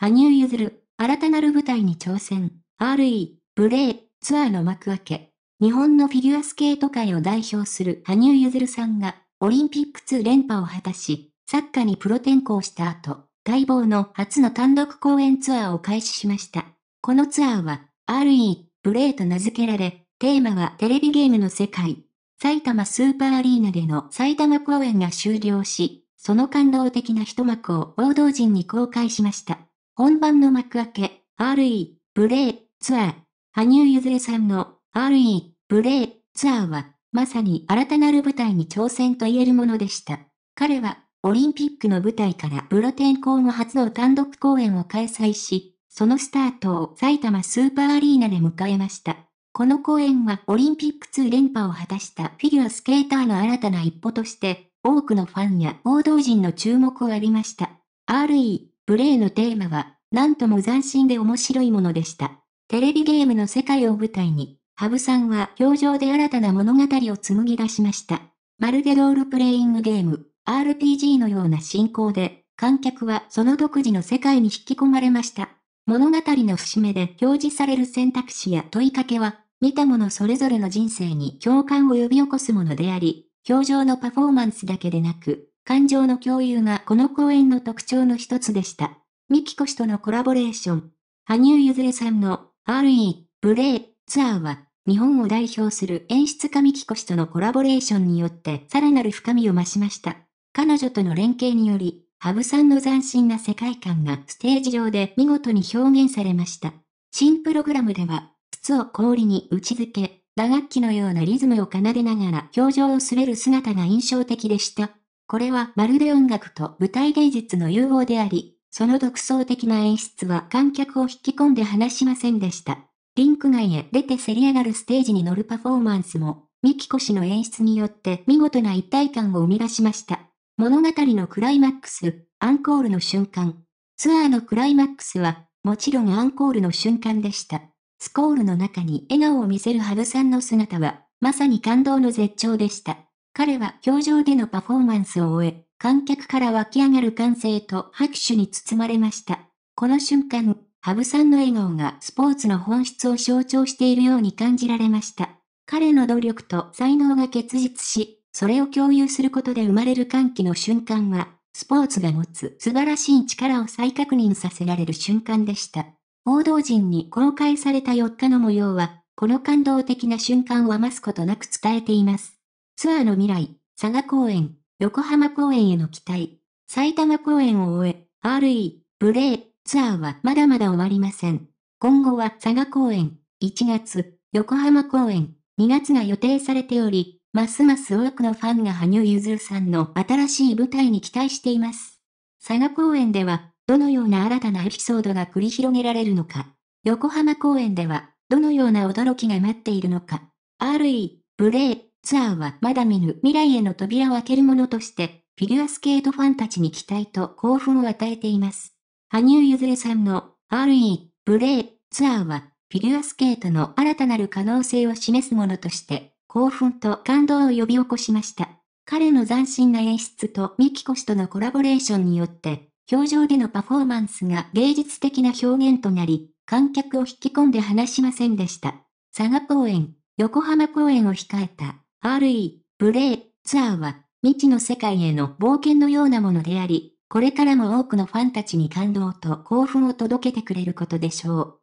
羽生結弦、新たなる舞台に挑戦。RE、プレイ、ツアーの幕開け。日本のフィギュアスケート界を代表する羽生結弦さんが、オリンピック2連覇を果たし、サッカーにプロ転向した後、待望の初の単独公演ツアーを開始しました。このツアーは、RE、プレイと名付けられ、テーマはテレビゲームの世界。埼玉スーパーアリーナでの埼玉公演が終了し、その感動的な一幕を報道陣に公開しました。本番の幕開け、RE、ブレイ、ツアー。羽生結弦さんの RE、ブレイ、ツアーは、まさに新たなる舞台に挑戦と言えるものでした。彼は、オリンピックの舞台からプロ転向後初の単独公演を開催し、そのスタートを埼玉スーパーアリーナで迎えました。この公演はオリンピック2連覇を果たしたフィギュアスケーターの新たな一歩として、多くのファンや報道陣の注目を浴びました。RE プレイのテーマは、なんとも斬新で面白いものでした。テレビゲームの世界を舞台に、ハブさんは表情で新たな物語を紡ぎ出しました。まるでロールプレイングゲーム、RPG のような進行で、観客はその独自の世界に引き込まれました。物語の節目で表示される選択肢や問いかけは、見た者それぞれの人生に共感を呼び起こすものであり、表情のパフォーマンスだけでなく、感情の共有がこの公演の特徴の一つでした。ミキコ氏とのコラボレーション。羽生結弦さんの RE、ブレイ、ツアーは、日本を代表する演出家ミキコ氏とのコラボレーションによってさらなる深みを増しました。彼女との連携により、羽生さんの斬新な世界観がステージ上で見事に表現されました。新プログラムでは、靴を氷に打ち付け、打楽器のようなリズムを奏でながら表情を滑る姿が印象的でした。これはまるで音楽と舞台芸術の融合であり、その独創的な演出は観客を引き込んで話しませんでした。リンク外へ出てせり上がるステージに乗るパフォーマンスも、ミキコ氏の演出によって見事な一体感を生み出しました。物語のクライマックス、アンコールの瞬間。ツアーのクライマックスは、もちろんアンコールの瞬間でした。スコールの中に笑顔を見せる羽生さんの姿は、まさに感動の絶頂でした。彼は表情でのパフォーマンスを終え、観客から湧き上がる歓声と拍手に包まれました。この瞬間、羽生さんの笑顔がスポーツの本質を象徴しているように感じられました。彼の努力と才能が結実し、それを共有することで生まれる歓喜の瞬間は、スポーツが持つ素晴らしい力を再確認させられる瞬間でした。報道陣に公開された4日の模様は、この感動的な瞬間を余すことなく伝えています。ツアーの未来、佐賀公演、横浜公演への期待、埼玉公演を終え、RE、ブレー、ツアーはまだまだ終わりません。今後は佐賀公演、1月、横浜公演、2月が予定されており、ますます多くのファンが羽生結弦さんの新しい舞台に期待しています。佐賀公演では、どのような新たなエピソードが繰り広げられるのか、横浜公演では、どのような驚きが待っているのか、RE、ブレー、ツアーはまだ見ぬ未来への扉を開けるものとして、フィギュアスケートファンたちに期待と興奮を与えています。羽生結弦さんの RE、ブレイ、ツアーは、フィギュアスケートの新たなる可能性を示すものとして、興奮と感動を呼び起こしました。彼の斬新な演出とミキコ氏とのコラボレーションによって、表情でのパフォーマンスが芸術的な表現となり、観客を引き込んで話しませんでした。佐賀公演、横浜公演を控えた RE、ブレイ、ツアーは、未知の世界への冒険のようなものであり、これからも多くのファンたちに感動と興奮を届けてくれることでしょう。